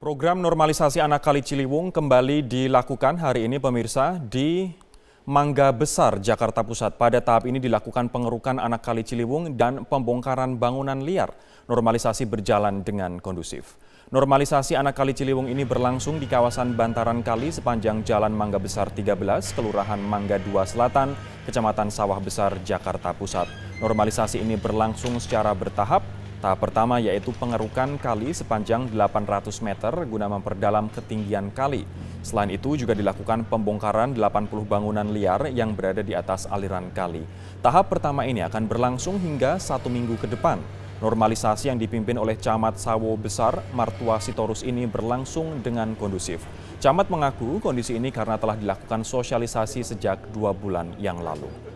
Program normalisasi anak Kali Ciliwung kembali dilakukan hari ini pemirsa di Mangga Besar, Jakarta Pusat. Pada tahap ini dilakukan pengerukan anak Kali Ciliwung dan pembongkaran bangunan liar. Normalisasi berjalan dengan kondusif. Normalisasi anak Kali Ciliwung ini berlangsung di kawasan bantaran kali sepanjang Jalan Mangga Besar 13, Kelurahan Mangga 2 Selatan, Kecamatan Sawah Besar, Jakarta Pusat. Normalisasi ini berlangsung secara bertahap Tahap pertama yaitu pengerukan kali sepanjang 800 meter guna memperdalam ketinggian kali. Selain itu juga dilakukan pembongkaran 80 bangunan liar yang berada di atas aliran kali. Tahap pertama ini akan berlangsung hingga satu minggu ke depan. Normalisasi yang dipimpin oleh Camat Sawo Besar, Martua Sitorus ini berlangsung dengan kondusif. Camat mengaku kondisi ini karena telah dilakukan sosialisasi sejak dua bulan yang lalu.